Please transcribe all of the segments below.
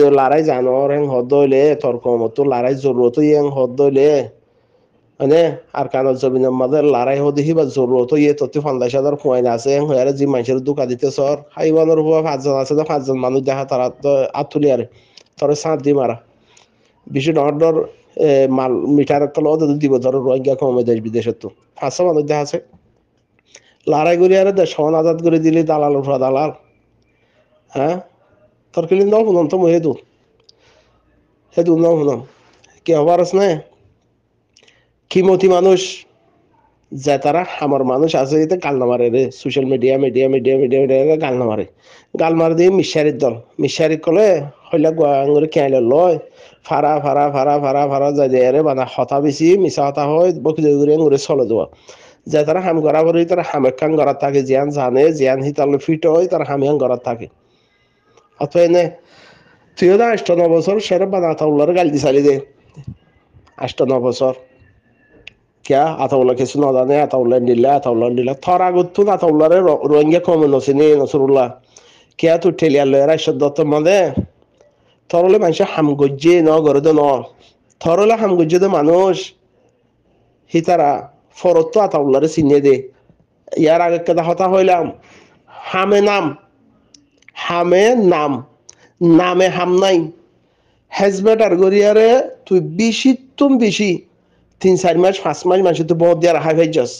লড়াই জানোর হেং হদলে তর্কমতো লড়াই জরুরত হদ দইলে মানে আর কান জমিনের মাঝে লড়াই হদিহি বা জরুরত ইয়ে তত্তি ফান্দাই হাজার পয়েন্ট আছে হেং হয়ারে যে মানুষের দোকা দিতে সর হাইবানোর উপর পাঁচজন আছে তো পাঁচজন মানুষ দেখা তারা তো আতুলি আর তরে সাঁত দি মারা বিশু ডর মাল মিটার তল দিব ধরো রোহিঙ্গা কমে দেশ বিদেশের তো পাঁচশো মানুষ দেখা আছে লড়াই করি আর দেশ আজাদ করে দিলি দালাল উঠা দালাল হ্যাঁ Только ли нову нам тому еду. Еду нову нам. কে হবার আছে কিমতি মানুষ যে তারা আমার মানুষ আছে এতে গাল না মারে রে social media media media media media গাল না মারে গাল মারে দিয়ে মিশারির দল মিশারি কলে হইলা গুয়াঙ্গুরি কেঁলে লয় ফারা ফারা ফারা ফারা ফারা যাই দিয়ে রে বানা হতা বেশি মিশা হতা হয় বকুজগুড়ি আঙুরে চলে দেওয়া যে তারা হাম গড়া করি তারা হামেকান গড়া থাকে জিয়ান জানে জিয়ান হিতাল ফিট হয় তারা হামিয়ান গড়া থাকে അത്വന്നെ തീർന്ന അഷ്ടനോപസോർ ഷെറബൻ അഥവുള്ളർ കൽദിസാലിതേ അഷ്ടനോപസോർ ക്യാ അഥവുള്ള കേസ് നോതാനേ അഥവുള്ള എൻ്റെ ഇല്ല അഥവുള്ള എൻ്റെ ഇല്ല തൊറാകുത്തു അഥവുള്ളറെ റോങ്ങ്യ കോമുന്നോസിനെ നസുറുള്ള ക്യാ തുട്ടില്ല അല്ലേറെ അശ്വദ്ധത്തമ്മതേ থরলে মানুষের হামগজ্জে ন গরদ ন থরলে হামগজ্জে দে মানুষ হি তারা ফরত আতাউল্লারে চিনে দে ইয়ার আগে কেদা হতা হইলাম হামে নাম হামে নাম নামে হাম নাই হেজবেট আর গরিয়ারে তুই বেশি তুম বেশি তিন চার মাস পাঁচ মাস মাসে তুই বহুত দিয়ার হাই ভাইজাস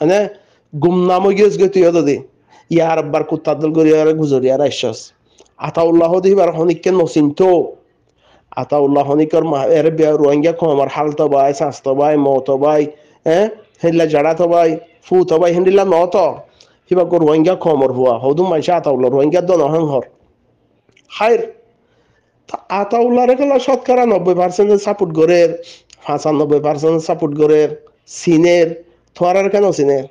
হ্যাঁ মানে নাম হয়ে গিয়েছ গে তুই দি ইয়ার আব্বার কুত্তাদল গরিয়ারে গুজরিয়ার আইসস আতাউল্লাহ বার হনিককে নচিনতো আতাউল্লাহ হনিকর এর বিয়া রোহিঙ্গা কমার হালত বাই সাস্ত বাই মত বাই হ্যাঁ হেনলা জাড়াত বাই ফুত বাই ন নত hibako ruwanga komor hua hoduma isha atawla ruwanga don ohan hor হাইর আতাউল্লার গেলা শতকরা নব্বই পার্সেন্ট সাপোর্ট করে পাঁচানব্বই পার্সেন্ট সাপোর্ট করে সিনের থোয়ারার কেন সিনের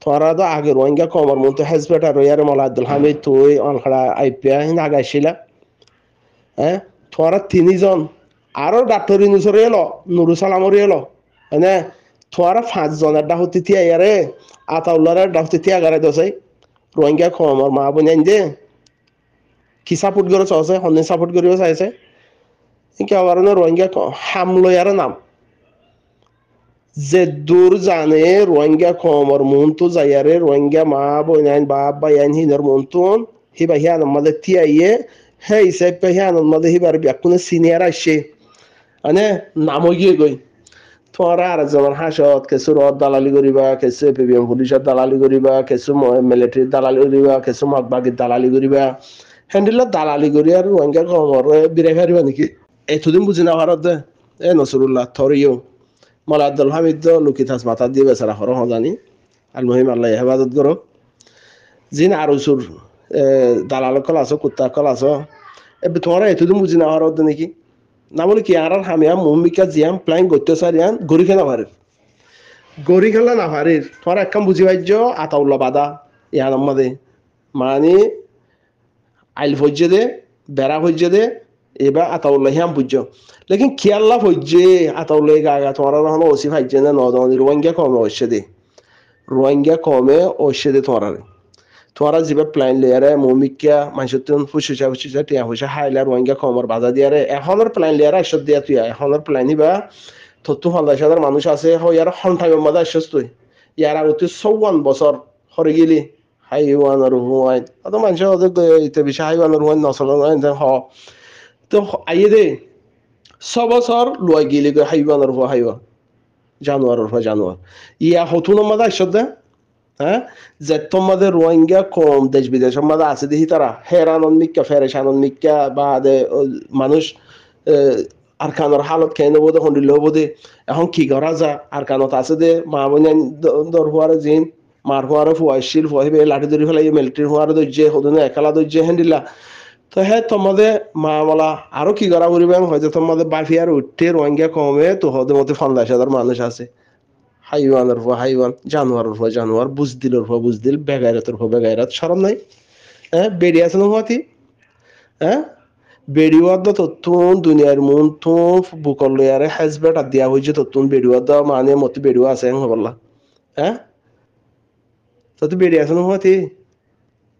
থোয়ারা তো আগে রোহিঙ্গা কমর মতো হেজবেটা রইয়ার মলা আব্দুল হামিদ তুই অনখড়া আইপিয়া হিন আগাইছিলা হ্যাঁ থোয়ারা তিনিজন আরও ডাক্তর নুসরে এলো নুরুসালামরে এলো হ্যাঁ তোয়ারা পাঁচ জনের ডাহতি তিয়া ইয়ারে আতাউল্লার ডাহতি তিয়া গারে দসাই রোহিঙ্গা খমর মা বোন দে কি সাপোর্ট করে চাইছে হন্যে সাপোর্ট করিও চাইছে কেউ কারণে রোহিঙ্গা হামলো ইয়ার নাম যে দূর জানে রোহিঙ্গা খমর মনতো যাইয়ারে রোহিঙ্গা মা বোন বাপ বা আইন হিনর মনতুন হিবা হিয়ান মাদে তিয়া ইয়ে হ্যাঁ হিসাব হিয়ান মাদে হিবার ব্যাকুনে সিনিয়র আসছে মানে নামও গিয়ে গই পরার যেমন হাসত কিছু রদ দালালি করিবা কিছু পিবিএম পুলিশের দালালি করিবা কিছু মিলিটারির দালালি করিবা কিছু মগবাগির দালালি করিবা হ্যান্ডেলত দালালি করি আর রোহিঙ্গা খবর বিরাই ফারিবা নাকি এতদিন বুঝি না ভারত দে এ নসরুল্লাহ থরিও মালা আব্দুল হামিদ লুকি থাস মাথা দিয়ে বেচারা হর হজানি আল মহিম আল্লাহ হেফাজত করো জিন আর উসুর দালাল কল আসো কুত্তা কল আসো এ তোমার এতদিন বুঝি না ভারত নাকি না কি আর হামিয়াম মম্মিকা জিয়াম প্লাইং গত্য সারিয়ান গরি খেলা ভারের গরি খেলা না ভারের তোমার একখান বুঝি পাইছ আতাউল্লা বাদা ইয়ার আমাদে মানে আইল ফজ্জে দে বেড়া ফজ্জে দে এবার আতাউল্লাহ হিয়াম বুঝছ লেকিন খেয়াল্লা ফজ্জে আতাউল্লাহ গা গাগা তোমার হলো ওসি ফাইজে না নদন রোহিঙ্গা কমে অসে দে রোহিঙ্গা কমে অসে দে তোমার তোরা যেবা প্লেন লেয়ারে মমিকা মাইসতন ফুসুসা ফুসুসা তিয়া ফুসা হাইলার ওয়াঙ্গা কমর বাজা দিয়ারে এখনের প্লেন লেয়ার একশো দিয়া তুই এখনের প্লেনই বা থতু পঞ্চাশ হাজার মানুষ আছে হয় ইয়ার হন্ঠাগের মজা একশো তুই ইয়ার আগতে চৌৱান বছর হরে গেলি হাইওয়ানের হুয়াইন অত মানুষ ইতে বেশি হাইওয়ানের হুয়াইন নচল হ তো আইয়ে দে ছবছর লয় গেলি হাইওয়ানের হুয়া হাইওয়া জানুয়ারের হুয়া জানুয়ার ইয়া হতুন মজা একশো দেয় হ্যাঁ যে তোমাদের রোহিঙ্গা কম দেশ বিদেশের মাঝে আছে দেখি তারা হেরানন মিক্কা ফেরেশানন মিক্কা বা মানুষ আর কানোর হালত খেয়ে নেবো তখন দিল বোধে এখন কি করা যা আর কানত আছে দে মা বোন দর হওয়ার জিন মার হওয়ার ফুয়াইশিল ফুয়াইবে লাঠি ধরি ফেলাই মিলিটারি হওয়ার ধৈর্য হদনে একালা ধৈর্য হেন্ডিলা তো হ্যাঁ তোমাদের মা বলা আরো কি করা করিবেন হয়তো তোমাদের বাফিয়ার উঠতে রোহিঙ্গা কমে তো হদে মতে পঞ্চাশ হাজার মানুষ আছে হাইওয়ানের হওয়া হাইওয়ান জানোয়ারের হওয়া জানোয়ার বুজদিলের হওয়া বুজদিল বেগায়রাতের হওয়া বেগায়রাত সরম নাই হ্যাঁ বেডি আছে না হওয়াতি হ্যাঁ বেড়িওয়াদ তত্তুন দুনিয়ার মন তো বুকল লয়ারে হাজবেট আর দিয়া হয়েছে তত্তুন বেড়িওয়াদ মানে মতো বেড়িওয়া আছে হবল্লা হ্যাঁ তো বেডি আছে না হওয়াতি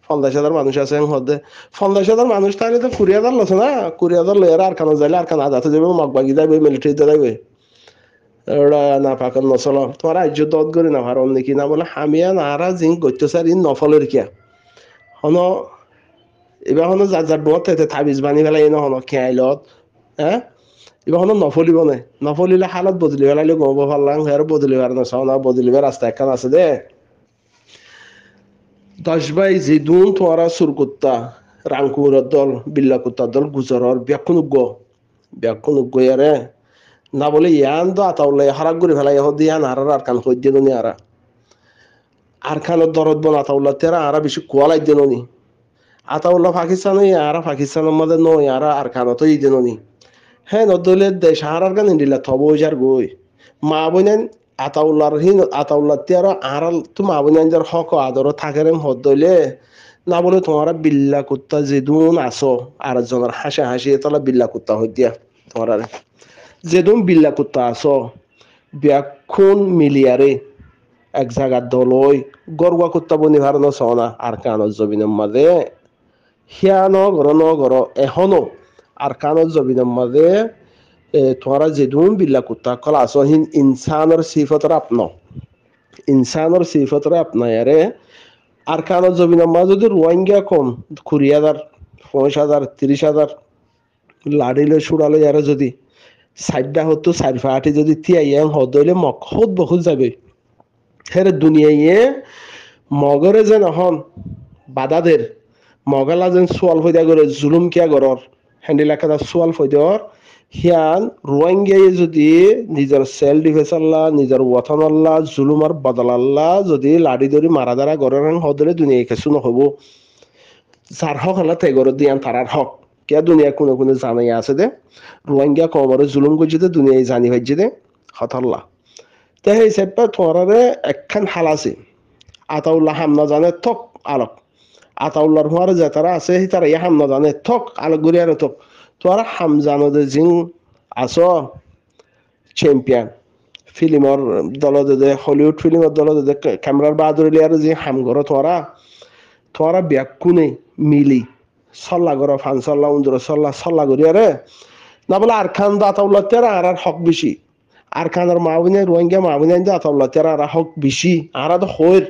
পঞ্চাশ হাজার মানুষ আছে হদে পঞ্চাশ হাজার মানুষ তাহলে তো কুড়ি হাজার লছে না কুড়ি হাজার আর খানো যাইলে আর খানা আদাতে যাবে মগবাগি যাবে মিলিটারি যাবে নাফাকন নচল তোমাৰ আৰ্য দত কৰি নাভাৰ নেকি না বোলে হামিয়া নাহাৰা জিং গত্যচাৰ ইন নফলৰ কিয়া হন এইবাৰ হন যাৰ যাৰ বত থাবিজ বান্ধি পেলাই এই নহন খেয়াইলত হা হ্যাঁ? এইবাৰ হন নফলিব নে নফলিলে হালত বদলি পেলালে গম পাৰলাং আৰু বদলিবাৰ নাচাওঁ না বদলিবাৰ ৰাস্তা এখন আছে দে দশ বাই জিদুন তোমরা সুরকুত্তা রাংকুমুরের দল বিল্লাকুত্তার দল গুজরার ব্যাকুনুজ্ঞ ব্যাকুনুজ্ঞ ইয়ারে না বলে ইয়ান তো আতা উল্লাই হারাক করে ফেলাই হদি ইয়ান হারার আর খান হইদ্য নি আরা আর খানোর দরদ বল আতাউল্লাহ তেরা আরা বেশি কোয়ালাই দেন আতা উল্লাহ পাকিস্তান আরা পাকিস্তানের মধ্যে নয় আরা আর খান তো দেন নি হ্যাঁ নদলে দেশ হারার কান ইন্ডিলা থব যার গই মা বইনেন আতা আতাউল্লাহর হিন আতাউল্লাহ তেরা আরা তো মা বইনেন যার হক আদর থাকে রে হদলে না বলে তোমার বিল্লা কুত্তা যেদুন আসো আর জনের হাসা হাসি তাহলে বিল্লা কুত্তা হইতিয়া দিয়া তোমার যেদম বিল্লা কুত্তা আস ব্যাখন মিলিয়ারে এক জায়গার দলই গরুয়া কুত্তা বনি ভার না আর কান জবিন মাঝে হিয়ান গর ন গর এখনো আর কান জবিন মাঝে তোমরা যেদুম বিল্লা কুত্তা কলা আস হিন ইনসানর সিফতরা আপন ইনসানর সিফতরা আপনায়ারে আর কান জবিন মাঝে যদি রোহিঙ্গা কম কুড়ি হাজার পঁয়ষ হাজার তিরিশ হাজার লাড়িলে সুড়ালে ইয়ারে যদি সাইডা হতো সাইফা আটি যদি তিয়াইয়া হদইলে মকহত বহুত যাবি হেরে দুনিয়াইয়ে মগৰে যেন হন বাদাদের মগলা যেন চোৱাল ফৈদা গৰে জুলুমকীয়া কিয়া গরর হ্যান্ডিল চোৱাল ফৈদৰ সিয়ান হিয়ান রোহিঙ্গিয়াই যদি নিজৰ চেল ডিফেন্স আল্লাহ নিজৰ ওয়াথান আল্লাহ জুলুম বদল আল্লাহ যদি লাৰি ধরি মারা দারা গরের হদলে দুনিয়ায় খেসু নহব যার হক আল্লাহ তে গরর দিয়ান তারার হক क्या दुनिया কোনো কোনো জানাই আছে দে রোহিঙ্গা কমরে জুলুম করছে দে দুনিয়ায় জানি ভাইছে দে হতল্লা তে সেই হিসাবে তোরারে একখান হাল আছে আতাউল্লাহ হামনা জানে থক আলক আতাউল্লাহর হওয়ার যে তারা আছে সেই তারা ইয়া হামনা জানে থক আলক গড়ি আর থক তোরা হামজানো দে জিং আস চ্যাম্পিয়ন ফিল্মৰ দলত দে হলিউড ফিল্মৰ দলত দে কেমেৰাৰ বাহাদুৰিলে আৰু যি হামঘৰত থৰা থৰা ব্যাকুণে মিলি সল্লা গর ফান সল্লা উন্দর সল্লা সল্লা করিয়া রে না বলে আর খান দাতাউল্লাতে আর আর হক বেশি আর খানের মা বোনে রোহিঙ্গা মা বোনে দাতাউল্লাতে আর হক বেশি আর তো হইর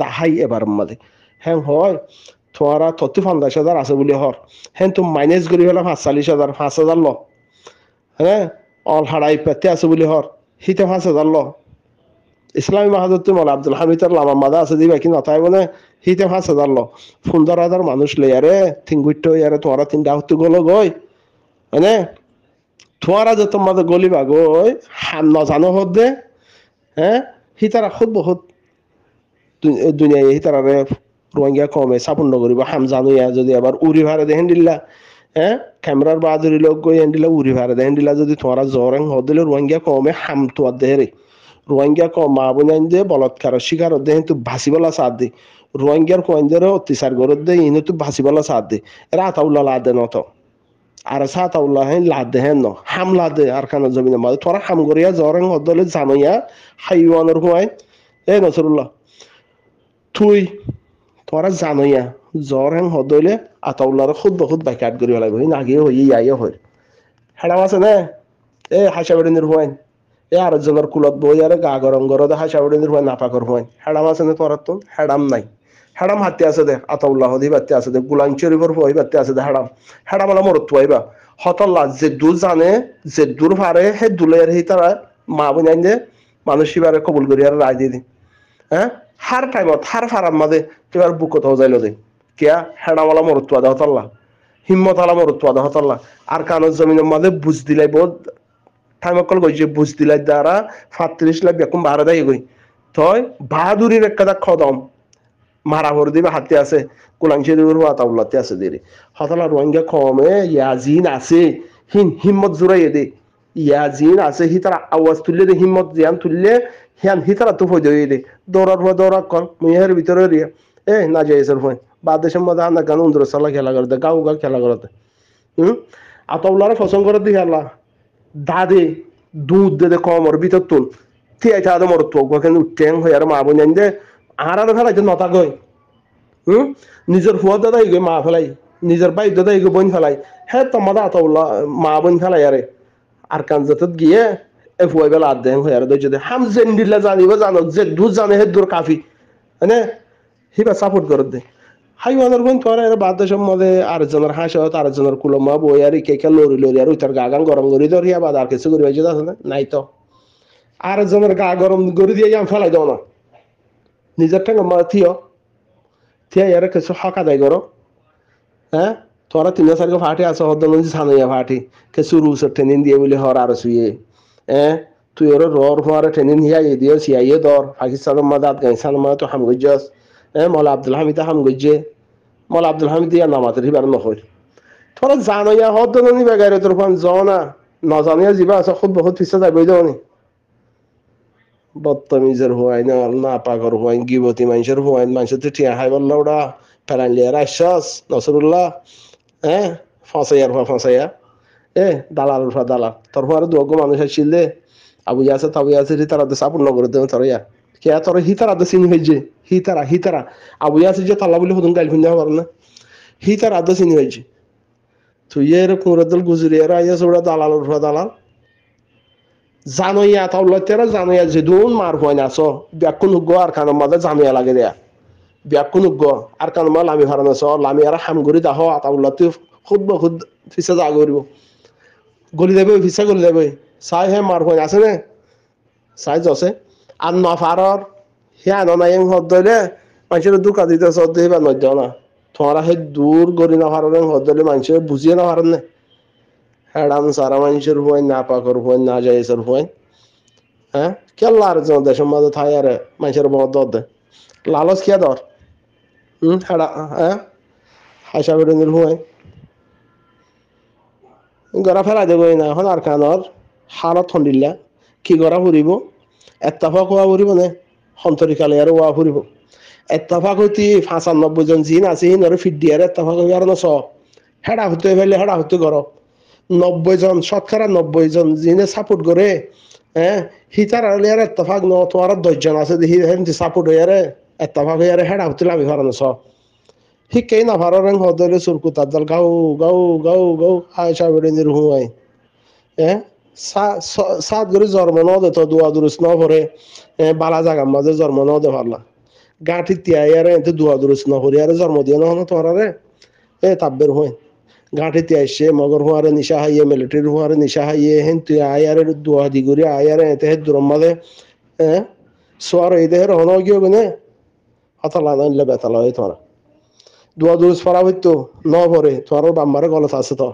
দাহাই এবার মাঝে হ্যাঁ হয় তোমারা তত্তি পঞ্চাশ হাজার আছে বলে হর হ্যাঁ তুমি মাইনাস করি হলে পাঁচ চাল্লিশ হাজার পাঁচ হাজার ল হ্যাঁ অল হাড়াই পেতে আছে বলে হর হিতে পাঁচ হাজার ল ইসলামী মাহাদুদ্দিন মোলা আব্দুল আর লামা মাদা আছে দিবা কিন্তু তাই বলে হিতে পাঁচ হাজার সুন্দর আদার মানুষ লই আরে তিন গুইট ইয়ারে তোমারা তিনটা হতো গলো গই মানে তোমারা যে তোমাদের বা গই হাম নজানো হত দে হ্যাঁ হিতারা খুব বহুত দুনিয়ায় হিতারারে রোহিঙ্গা কমে সাপন্ন করিব হাম ইয়া যদি আবার উড়ি ভাড়া দেখেন দিল্লা হ্যাঁ ক্যামেরার বাহাদুরি লোক গই এন্ডিলা উড়ি ভাড়া দেখেন দিলা যদি তোমারা জ্বর দিলে রোহিঙ্গা কমে হাম তোমার দেহে রোহিঙ্গা ক মা বোনাইন যে বলৎকার শিকার দে কিন্তু ভাসিবলা সাথ দে রোহিঙ্গার কোয়েন্দরে অত্যাচার করে দে ইন তো ভাসিবলা সাথ দে রাত আউলা লা দে নত আর সাত আউলা হেন লা দে হেন ন হাম লা দে আর খানা জমিনের মাঝে তোরা হাম করিয়া জরেং হদলে জামাইয়া হাইওয়ানোর হুয়াই এ নসরুল্লাহ তুই তোরা জানাইয়া জ্বর হেন হদলে আতাউল্লার খুব বহুত বাইক আট করিব লাগবে আগে হইয়ে আইয়ে হয় হেড়াও আছে না এ হাসা বেড়ে নির হুয়াইন এ আর কুলত বই আর গা গরম গর দেখা সাবড়ি নির নাপা হয় হেডাম আছে না তোমার তো হেডাম নাই হেডাম হাতে আছে দে আতাউল্লাহ দি বাতি আছে দে গুলাম চরিবর হই বাতি আছে দে হেডাম হেডাম আলো মরত পাইবা হতল্লা যে দু জানে যে দূর ভারে হে দুলের হি তারা মা বুঝাই দে মানুষ এবারে কবুল করি আর রায় দিয়ে দি হ্যাঁ হার টাইমত হার ফারাম মাঝে এবার বুক কোথাও যাইলো দে কেয়া হেডাম আলো মরত পাদা হতল্লা হিম্মত আলো মরত পাদা হতল্লা আর কানোর জমিনের মাঝে বুঝ দিলাই বোধ থাইমকল গই যে বুঝ দিলাই দ্বারা ফাত্রিশ লাখ বেকুম বাহারা দাই গই থয় বাহাদুরির একটা খদম মারা ভর দিবা হাতে আছে কোলাংশে দেবের হাত তাউলাতে আছে দেরি হতলা রোহিঙ্গা কমে ইয়াজিন আছে হিন হিম্মত জোরাইয়ে দে ইয়াজিন আছে হি তারা আওয়াজ তুললে দে হিম্মত জিয়ান তুললে হিয়ান হি তারা তুফ হয়ে দে দৌড়ার হওয়া দৌড়া কর মুহের ভিতরে রিয়া এ না যাইছেন হয় বাদেশের মধ্যে আনা গান উন্দ্র সালা খেলা করতে গাউ গা খেলা করতে হুম আতবলার ফসং করে দিয়ে আল্লাহ dade dudde de komor bitattun ti ay taade mor to ko ken utten ho yar ma bunyande arar khala je nota goy hm nijer fuwa dada igo ma phalai nijer bai dada igo bon phalai he to mada to la ma bon phala yare arkan zatat giye e fuwa bela den ho yar do jede hamzen dilla zani wa zano zed du zani he dur kafi ane hiba support gorode হাইওয়ানোর গুণ তো আর বাদ সম্বন্ধে আরেকজনের হাসত আরেকজনের কুলমা বই আর কে কে lorry lorry আর উইতার গা গান গরম করি ধরিয়া বাদ আর কিছু করিবা যেতে না নাই তো আরেকজনের গা গরম করে দিয়ে আমি ফেলাই দাও না নিজের ঠেঙ্গে মা থিও থিয়া এর কিছু হক দেয় করো হ্যাঁ তোরা তিন সারিকে ফাটি আসো হদ নজি সানাইয়া ফাটি কিছু রুস ট্রেনিং দিয়ে বলে হর আর শুয়ে হ্যাঁ তুই ওর রর হওয়ার ট্রেনিং হিয়া দিয়ে সিয়াইয়ে দর পাকিস্তানের মা দাঁত আফগানিস্তানের মাদ তো হামগুজ এ মলা আব্দুল হামিদা হাম গইজে মলা আব্দুল হামিদ ইয়া নামাতের হিবার নহল তোরা জানো ইয়া হদ নি বেগারে তোর ফান যাও না নজানিয়া জিবা আছে খুব বহুত পিছা যাবই যাওনি বদতমিজের হুয়াই না না পাগর হুয়াইন গিবতি মানুষের হুয়াইন মানুষের তো ঠিয়া হাই বললা ওটা ফেরান লিয়া রাইসাস নসরুল্লাহ হ্যাঁ ফাঁসাইয়ার হুয়া ফাঁসাইয়া এ দালাল হুয়া দালাল তোর হুয়ারে দু মানুষ আসছিল আবু আছে তাবু আছে তারা তো সাপূর্ণ করে দেবে তোর ইয়া কে তোর হি তারা চিনি হয়েছে He tara, he tara. Abu Yasir je tala bile hodun gal hunda warna. He tara da sin yaji. To yer kun radal guzuriyara ya sobra dalal ruha dalal. Zano ya tawla tera zano ya zedun marfu na so. Biakun go arkana madad zano ya lage dia. Biakun go arkana ma lami harana so lami ara ham guri da ho atawla tif khud ba khud fisa da goribo. গলি দেবে visa গলি দেবে চাই হে মাৰ আছে নে চাই আছে আৰু নফাৰৰ হ্যাঁ না এম হদ দলে মানুষের দুঃখ দিতে সদ দিয়ে বা নজ্জ না তোমরা সেই দূর গড়ি দলে মানুষের বুঝিয়ে না পারেন না হ্যাঁ সারা না পাকর হয় না জায়সের হয় হ্যাঁ কেলা আর যেন দেশের মধ্যে থাই আর মানুষের বহ দে লালস খেয়ে দর হম হ্যাঁ হ্যাঁ হাসা বেড়ে নিল হয় গড়া ফেরা দেবই না এখন আর কানর হারত ঠন্ডিল্লা কি গড়া ঘুরিব এত্তাফা খোয়া ঘুরিব সন্তরিকালে আৰু ৱা ফুৰিব এত্তাফাক হৈতি পঁচানব্বৈ জন জিন আছিল আৰু ফিট দিয়ে এত্তাফাক হৈ আৰু নচ হেৰা হুতে ফেলে হেৰা হুতে কৰ নব্বই জন শতকরা নব্বই জন জিনে সাপোর্ট করে হ্যাঁ হিতার আলে আর এত্তাফাক ন তোমার দহজন আছে দেখি হেমতি সাপোর্ট হয়ে আরে এত্তাফাক হয়ে আরে হেডা হুতে লাভি ফারানো স শিকেই না ভার রং হদলে সুরকু তার গাও গাও গাও গাও আয় সাবের হুঁ আয় হ্যাঁ সাত করে জন্ম ন দে তো দোয়া দুরুস ন ভরে বালা জাগার মাঝে জন্ম ন দে পারলা গাঁঠি তিয়াই আর এতে দোয়া দুরুস ন ভরি আর জন্ম দিয়ে নহন তোরা রে এ তাব্বের হয়ে গাঁঠি তিয়াই সে মগর হুয়ারে নিশা হাইয়ে মিলিটারি হুয়ারে নিশা হাইয়ে হেন তুই আই আর দোয়া দি করি আই আর এতে হে দুরম মাঝে হ্যাঁ সোয়ার এই দেহের হন গিয়ে গনে হতালা না ইল্লা বেতালা হয়ে তোরা দোয়া দুরুস পড়া হইতো ন ভরে তোর বাম্বারে গলত আছে তো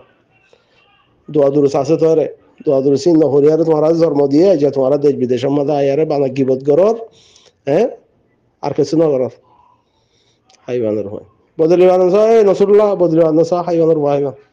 দোয়া দুরুস আছে তো তোরে দোয়াদুরসি নহরিয়ারে তোমারা জন্ম দিয়ে যে তোমারা দেশ বিদেশের মাঝে আয়ারে বানা গিবত গরর হ্যাঁ আর কিছু নগরর হাইবানের হয় বদলি বানান সাহেব নসরুল্লাহ বদলি বানান সাহ হাইবানের হাইবান